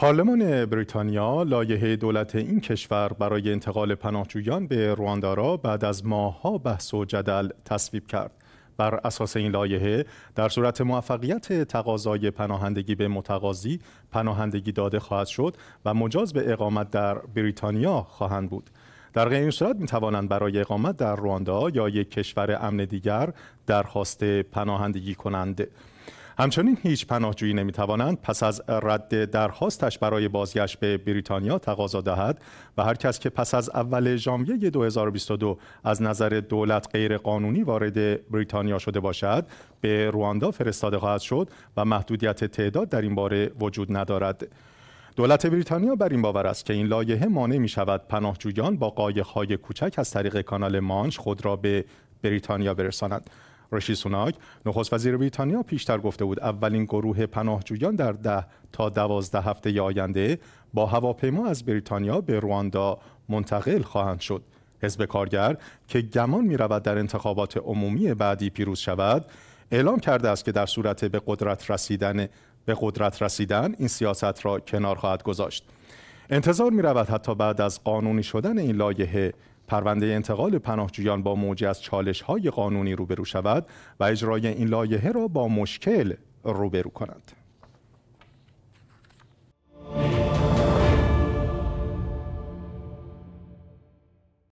پارلمان بریتانیا لایحه دولت این کشور برای انتقال پناهجویان به رواندا را بعد از ماهها بحث و جدل تصویب کرد. بر اساس این لایحه در صورت موفقیت تقاضای پناهندگی به متقاضی پناهندگی داده خواهد شد و مجاز به اقامت در بریتانیا خواهند بود. در غیر این صورت می برای اقامت در رواندا یا یک کشور امن دیگر درخواست پناهندگی کنند. همچنین هیچ پناهجویی نمیتوانند پس از رد درخواستش برای بازگشت به بریتانیا تقاضا دهد و هر کس که پس از اول ژانویه 2022 از نظر دولت غیر قانونی وارد بریتانیا شده باشد به رواندا فرستاده خواهد شد و محدودیت تعداد در این باره وجود ندارد دولت بریتانیا بر این باور است که این لایحه مانع می شود پناهجویان با قایق‌های کوچک از طریق کانال مانش خود را به بریتانیا برسانند رشی سوناک نخست وزیر بریتانیا پیشتر گفته بود اولین گروه پناهجویان در ده تا دوازده هفته آینده با هواپیما از بریتانیا به رواندا منتقل خواهند شد حزب کارگر که گمان می رود در انتخابات عمومی بعدی پیروز شود اعلام کرده است که در صورت به قدرت رسیدن به قدرت رسیدن این سیاست را کنار خواهد گذاشت انتظار می رود حتی بعد از قانونی شدن این لایحه پرونده انتقال پناهجویان با موجی از چالش های قانونی روبرو شود و اجرای این لایحه را با مشکل روبرو کنند.